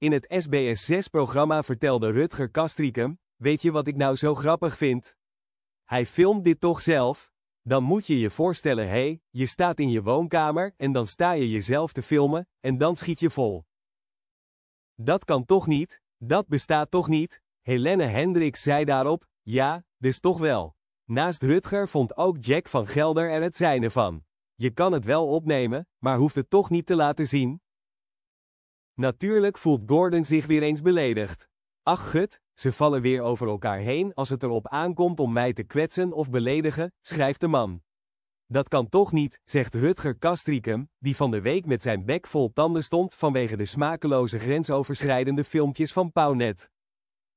In het SBS 6-programma vertelde Rutger Kastriekem, weet je wat ik nou zo grappig vind? Hij filmt dit toch zelf? Dan moet je je voorstellen hé, hey, je staat in je woonkamer en dan sta je jezelf te filmen, en dan schiet je vol. Dat kan toch niet? Dat bestaat toch niet? Helene Hendricks zei daarop, ja, dus toch wel. Naast Rutger vond ook Jack van Gelder er het zijne van. Je kan het wel opnemen, maar hoeft het toch niet te laten zien, Natuurlijk voelt Gordon zich weer eens beledigd. Ach gut, ze vallen weer over elkaar heen als het erop aankomt om mij te kwetsen of beledigen, schrijft de man. Dat kan toch niet, zegt Rutger Kastrikum, die van de week met zijn bek vol tanden stond vanwege de smakeloze grensoverschrijdende filmpjes van Pauwnet.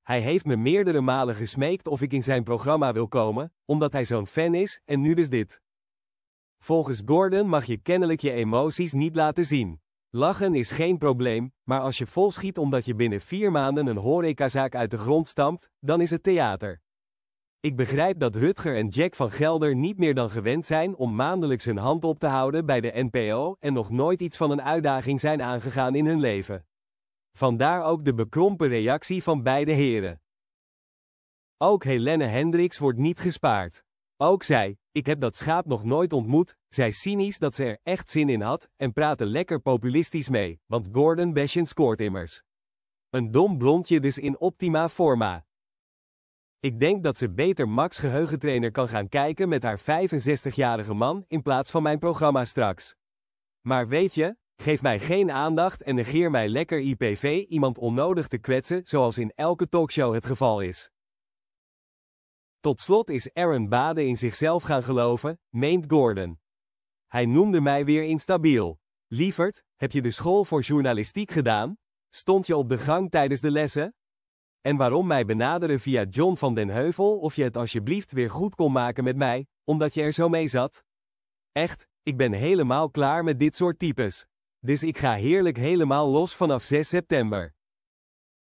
Hij heeft me meerdere malen gesmeekt of ik in zijn programma wil komen, omdat hij zo'n fan is, en nu dus dit. Volgens Gordon mag je kennelijk je emoties niet laten zien. Lachen is geen probleem, maar als je volschiet omdat je binnen vier maanden een horecazaak uit de grond stampt, dan is het theater. Ik begrijp dat Rutger en Jack van Gelder niet meer dan gewend zijn om maandelijks hun hand op te houden bij de NPO en nog nooit iets van een uitdaging zijn aangegaan in hun leven. Vandaar ook de bekrompen reactie van beide heren. Ook Helene Hendricks wordt niet gespaard. Ook zij, ik heb dat schaap nog nooit ontmoet, zei cynisch dat ze er echt zin in had, en praatte lekker populistisch mee, want Gordon Bashin scoort immers. Een dom blondje dus in optima forma. Ik denk dat ze beter Max geheugentrainer kan gaan kijken met haar 65-jarige man in plaats van mijn programma straks. Maar weet je, geef mij geen aandacht en negeer mij lekker IPV iemand onnodig te kwetsen zoals in elke talkshow het geval is. Tot slot is Aaron Bade in zichzelf gaan geloven, meent Gordon. Hij noemde mij weer instabiel. Lieverd, heb je de school voor journalistiek gedaan? Stond je op de gang tijdens de lessen? En waarom mij benaderen via John van den Heuvel of je het alsjeblieft weer goed kon maken met mij, omdat je er zo mee zat? Echt, ik ben helemaal klaar met dit soort types. Dus ik ga heerlijk helemaal los vanaf 6 september.